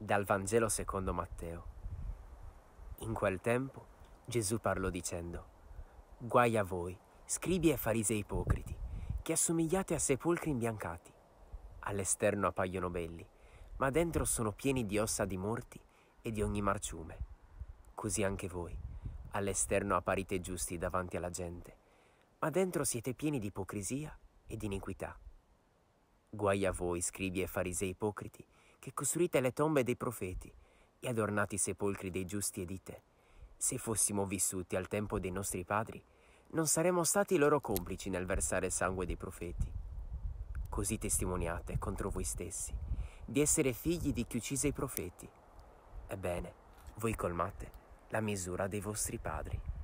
Dal Vangelo secondo Matteo. In quel tempo Gesù parlò dicendo, Guai a voi, scribi e farisei ipocriti, che assomigliate a sepolcri imbiancati. All'esterno appaiono belli, ma dentro sono pieni di ossa di morti e di ogni marciume. Così anche voi, all'esterno apparite giusti davanti alla gente, ma dentro siete pieni di ipocrisia e di iniquità. Guai a voi, scribi e farisei ipocriti, che costruite le tombe dei profeti e adornate i sepolcri dei giusti e dite, se fossimo vissuti al tempo dei nostri padri, non saremmo stati loro complici nel versare sangue dei profeti. Così testimoniate contro voi stessi di essere figli di chi uccise i profeti. Ebbene, voi colmate la misura dei vostri padri.